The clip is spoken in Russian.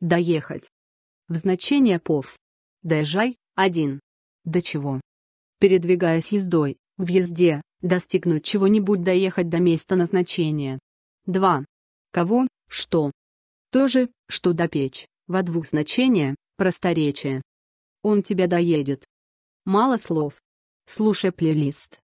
Доехать. В значение пов. Доезжай, один. До чего? Передвигаясь ездой, в езде, достигнуть чего-нибудь доехать до места назначения. 2. Кого, что. То же, что допечь, во двух значения, просторечие. Он тебя доедет. Мало слов. Слушай плейлист.